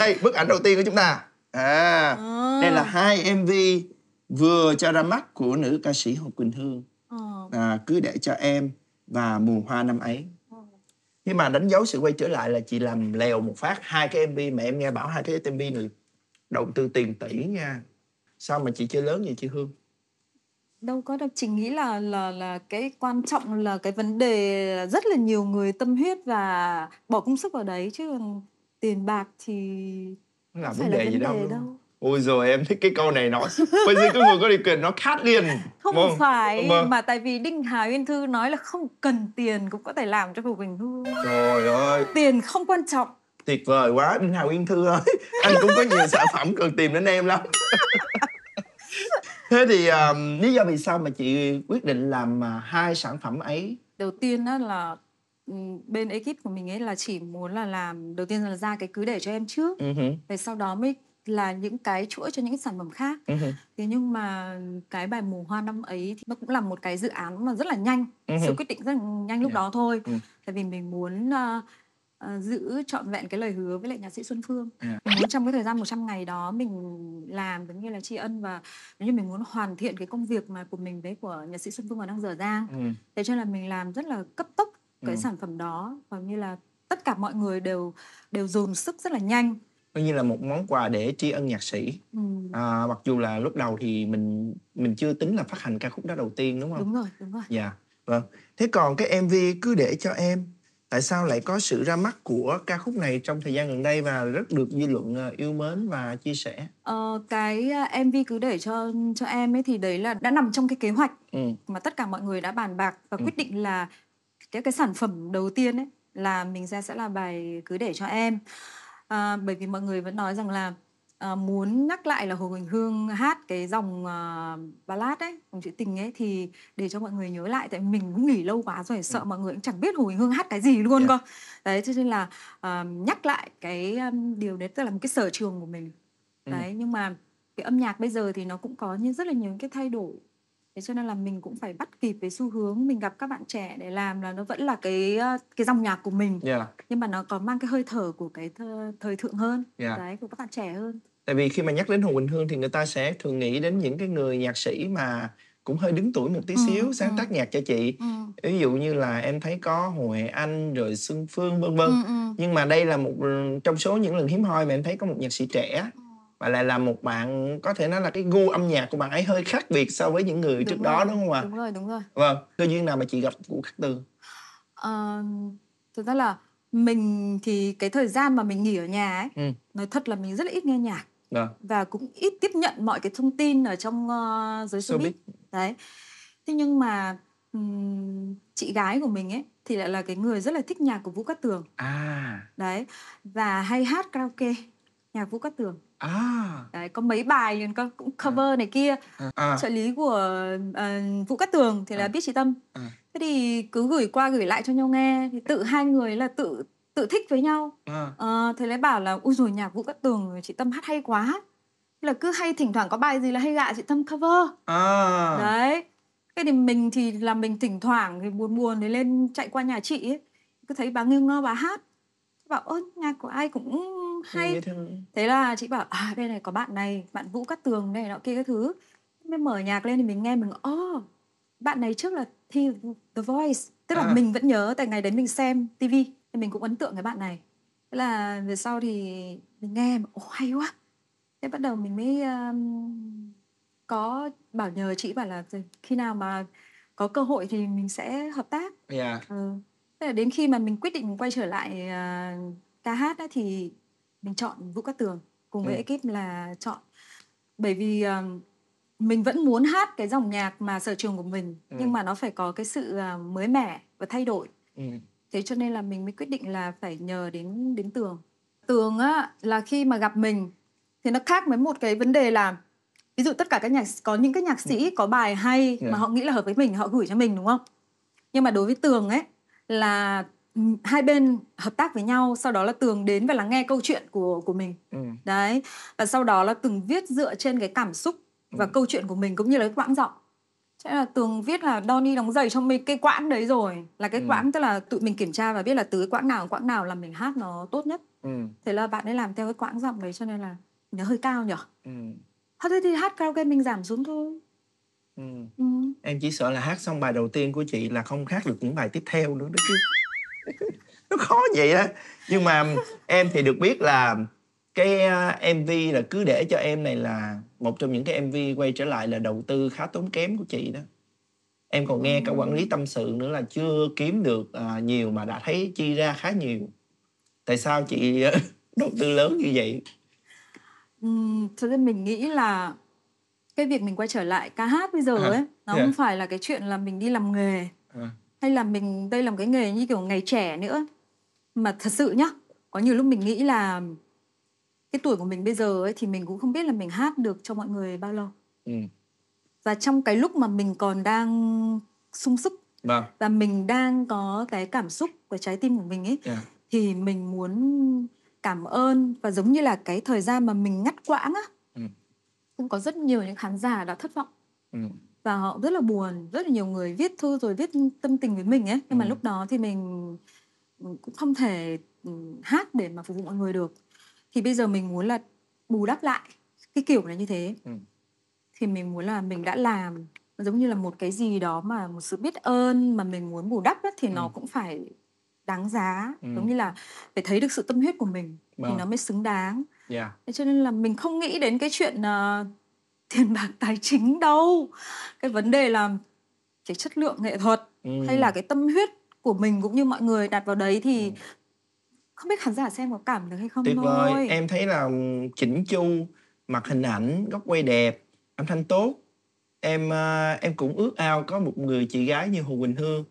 đây bức ảnh đầu tiên của chúng ta à, à. đây là hai mv vừa cho ra mắt của nữ ca sĩ hồ quỳnh hương ờ. à, cứ để cho em và mùa hoa năm ấy ờ. nhưng mà đánh dấu sự quay trở lại là chị làm lèo một phát hai cái mv mà em nghe bảo hai cái mv này đầu tư tiền tỷ nha sao mà chị chơi lớn vậy chị hương đâu có đâu chị nghĩ là là là cái quan trọng là cái vấn đề là rất là nhiều người tâm huyết và bỏ công sức vào đấy chứ tiền bạc thì không là vấn đề, là vấn gì đề đâu, đâu. Ôi rồi em thích cái câu này nói, Bây giờ cứ vừa có điều kiện nó khát liền Không mà, phải ờ, mà. mà tại vì Đinh Hà Uyên Thư nói là không cần tiền Cũng có thể làm cho Phục Bình Hương Trời ơi Tiền không quan trọng Tuyệt vời quá Đinh Hà Uyên Thư ơi Anh cũng có nhiều sản phẩm cần tìm đến em lắm Thế thì um, lý do vì sao mà chị quyết định làm à, hai sản phẩm ấy Đầu tiên đó là Ừ, bên ekip của mình ấy là chỉ muốn là làm đầu tiên là ra cái cứ để cho em trước uh-huh. Ừ về sau đó mới là những cái chuỗi cho những sản phẩm khác uh-huh. thế nhưng mà cái bài mù hoa năm ấy thì nó cũng là một cái dự án mà rất là nhanh uh-huh. sự quyết định rất là nhanh lúc yeah. Dạ. đó thôi uh-huh. tại vì mình muốn uh, uh, giữ trọn vẹn cái lời hứa với lại nhạc sĩ Xuân Phương. Yeah. Dạ. Mình muốn trong cái thời gian 100 ngày đó mình làm giống như là tri ân và giống như mình muốn hoàn thiện cái công việc mà của mình với của nhạc sĩ Xuân Phương và đang dở dang. Ừ. Thế cho nên là mình làm rất là cấp tốc cái ừ. sản phẩm đó và như là tất cả mọi người đều đều dồn sức rất là nhanh coi như là một món quà để tri ân nhạc sĩ ừ. à, mặc dù là lúc đầu thì mình mình chưa tính là phát hành ca khúc đó đầu tiên đúng không đúng rồi đúng rồi dạ vâng thế còn cái mv cứ để cho em tại sao lại có sự ra mắt của ca khúc này trong thời gian gần đây và rất được dư luận ờ, yêu mến và chia sẻ ờ, cái ờ, mv cứ để cho cho em ấy thì đấy là đã nằm trong cái kế hoạch ừ. mà tất cả mọi người đã bàn bạc và ừ. quyết định là cái cái sản phẩm đầu tiên ấy là mình ra sẽ là bài cứ để cho em à, bởi vì mọi người vẫn nói rằng là à, muốn nhắc lại là hồ quỳnh hương hát cái dòng à, ballad ấy dòng trữ tình ấy thì để cho mọi người nhớ lại tại mình cũng nghỉ lâu quá rồi sợ ừ. mọi người cũng chẳng biết hồ quỳnh hương hát cái gì luôn yeah. cơ đấy cho nên là à, nhắc lại cái um, điều đấy tức là một cái sở trường của mình ừ. đấy nhưng mà cái âm nhạc bây giờ thì nó cũng có những rất là nhiều cái thay đổi thế cho nên là mình cũng phải bắt kịp với xu hướng mình gặp các bạn trẻ để làm là nó vẫn là cái ờ, cái dòng nhạc của mình yeah. nhưng mà nó còn mang cái hơi thở của cái th- thời thượng hơn yeah. đấy của các bạn trẻ hơn tại vì khi mà nhắc đến hồ quỳnh hương thì người ta sẽ thường nghĩ đến những cái người nhạc sĩ mà cũng hơi đứng tuổi một tí ừ, xíu sáng ừ. tác nhạc cho chị ừ. ví dụ như là em thấy có hồ huệ anh rồi xuân phương vân vân ừ, ừ. nhưng mà đây là một ừ, trong số những lần hiếm hoi mà em thấy có một nhạc sĩ trẻ và lại là một bạn có thể nói là cái gu âm nhạc của bạn ấy hơi khác biệt so với những người đúng trước rồi. đó đúng không ạ? Đúng rồi, đúng rồi. Vâng, cơ duyên nào mà chị gặp của Khắc Tường? À, thực ra là mình thì cái thời gian mà mình nghỉ ở nhà ấy, ừ. nói thật là mình rất là ít nghe nhạc. Đó. Vâng. Và cũng ít tiếp nhận mọi cái thông tin ở trong uh, giới showbiz. Đấy. Thế nhưng mà um, chị gái của mình ấy thì lại là cái người rất là thích nhạc của Vũ Cát Tường. À. Đấy. Và hay hát karaoke nhạc Vũ Cát Tường À. Đấy, có mấy bài liền có cũng à. cover này kia. À. à. Trợ lý của uh, Vũ Cát Tường thì là à. biết chị tâm. À. Thế thì cứ gửi qua gửi lại cho nhau nghe thì tự hai người là tự tự thích với nhau. À. À, thế lấy bảo là u rồi nhạc Vũ Cát Tường chị Tâm hát hay quá. Là cứ hay thỉnh thoảng có bài gì là hay gạ chị Tâm cover. À. Đấy. Cái thì mình thì là mình thỉnh thoảng thì buồn buồn thì lên chạy qua nhà chị ấy. Cứ thấy bà nghiêng ngơ bà hát bảo ơn nhạc của ai cũng cũng hay thế là chị bảo à bên này có bạn này bạn vũ cắt tường đây nọ kia cái thứ mới mở nhạc lên thì mình nghe mình ô oh, bạn này trước là thi The Voice tức là à. mình vẫn nhớ tại ngày đấy mình xem TV thì mình cũng ấn tượng cái bạn này thế là về sau thì mình nghe mà ô oh, hay quá thế bắt đầu mình mới um, có bảo nhờ chị bảo là khi nào mà có cơ hội thì mình sẽ hợp tác yeah. ừ. Thế là đến khi mà mình quyết định mình quay trở lại uh, ca hát ấy, thì mình chọn Vũ Cát Tường cùng với ừ. ekip là chọn bởi vì uh, mình vẫn muốn hát cái dòng nhạc mà sở trường của mình ừ. nhưng mà nó phải có cái sự uh, mới mẻ và thay đổi ừ. thế cho nên là mình mới quyết định là phải nhờ đến đến tường tường á là khi mà gặp mình thì nó khác với một cái vấn đề là ví dụ tất cả các nhạc có những cái nhạc sĩ ừ. có bài hay yeah. mà họ nghĩ là hợp với mình họ gửi cho mình đúng không nhưng mà đối với tường ấy là hai bên hợp tác với nhau sau đó là tường đến và lắng nghe câu chuyện của của mình ừ. đấy và sau đó là tường viết dựa trên cái cảm xúc và ừ. câu chuyện của mình cũng như là cái quãng giọng Chắc là Tường viết là Donny đóng giày trong mình cái quãng đấy rồi Là cái ừ. quãng tức là tụi mình kiểm tra và biết là từ cái quãng nào quãng nào là mình hát nó tốt nhất ừ. Thế là bạn ấy làm theo cái quãng giọng đấy cho nên là nhớ hơi cao nhở ừ. Hát thì hát karaoke mình giảm xuống thôi ừ. Ừ. Em chỉ sợ là hát xong bài đầu tiên của chị là không hát được những bài tiếp theo nữa đó chứ nó khó vậy đó nhưng mà em thì được biết là cái à, mv là cứ để cho em này là một trong những cái mv quay trở lại là đầu tư khá tốn kém của chị đó em còn nghe cả quản lý tâm sự nữa là chưa kiếm được à, nhiều mà đã thấy chi ra khá nhiều tại sao chị à, đầu tư lớn như vậy ừ, cho nên mình nghĩ là cái việc mình quay trở lại ca hát bây giờ à, ấy nó yeah. Dạ. không phải là cái chuyện là mình đi làm nghề à hay là mình đây là một cái nghề như kiểu ngày trẻ nữa mà thật sự nhá có nhiều lúc mình nghĩ là cái tuổi của mình bây giờ ấy thì mình cũng không biết là mình hát được cho mọi người bao lâu ừ. và trong cái lúc mà mình còn đang sung sức vâng. và mình đang có cái cảm xúc của trái tim của mình ấy yeah. Dạ. thì mình muốn cảm ơn và giống như là cái thời gian mà mình ngắt quãng á ừ. cũng có rất nhiều những khán giả đã thất vọng ừ và họ rất là buồn rất là nhiều người viết thư rồi viết tâm tình với mình ấy nhưng mà ừ. lúc đó thì mình ừ, cũng không thể ừ, hát để mà phục vụ mọi người được thì bây giờ mình muốn là bù đắp lại cái kiểu này như thế ừ. thì mình muốn là mình đã làm giống như là một cái gì đó mà một sự biết ơn mà mình muốn bù đắp ấy, thì ừ. nó cũng phải đáng giá ừ. giống như là phải thấy được sự tâm huyết của mình vâng. thì nó mới xứng đáng yeah. cho nên là mình không nghĩ đến cái chuyện uh, tiền bạc tài chính đâu cái vấn đề là cái chất lượng nghệ thuật ừ. hay là cái tâm huyết của mình cũng như mọi người đặt vào đấy thì ừ. không biết khán giả xem có cảm được hay không tuyệt vời em thấy là chỉnh chu mặt hình ảnh góc quay đẹp âm thanh tốt em à, em cũng ước ao có một người chị gái như hồ quỳnh hương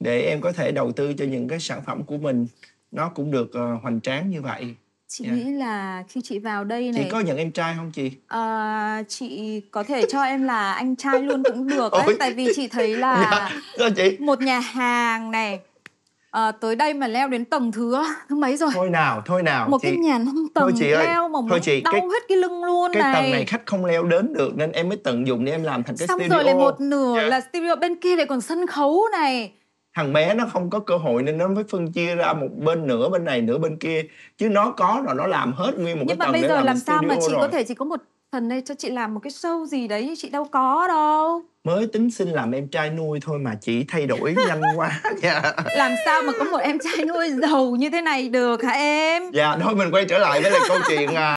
để em có thể đầu tư cho những cái sản phẩm của mình nó cũng được ờ, hoành tráng như vậy chị yeah. Dạ. nghĩ là khi chị vào đây này chị có nhận em trai không chị à, chị có thể cho em là anh trai luôn cũng được ấy tại vì chị thấy là yeah. Dạ. chị? một nhà hàng này à, tới đây mà leo đến tầng thứ thứ mấy rồi thôi nào thôi nào một chị... cái nhà năm tầng chị ơi. leo mà thôi chị đau cái... hết cái lưng luôn cái này cái tầng này khách không leo đến được nên em mới tận dụng để em làm thành cái xong studio. rồi lại một nửa yeah. Dạ. là studio bên kia lại còn sân khấu này thằng bé nó không có cơ hội nên nó mới phân chia ra một bên nửa bên này nửa bên kia chứ nó có rồi nó làm hết nguyên một nhưng cái mà bây giờ làm, làm sao mà chị rồi. có thể chỉ có một phần đây cho chị làm một cái show gì đấy chị đâu có đâu mới tính xin làm em trai nuôi thôi mà chị thay đổi nhanh quá yeah. Dạ. làm sao mà có một em trai nuôi giàu như thế này được hả em dạ thôi mình quay trở lại với lại câu chuyện à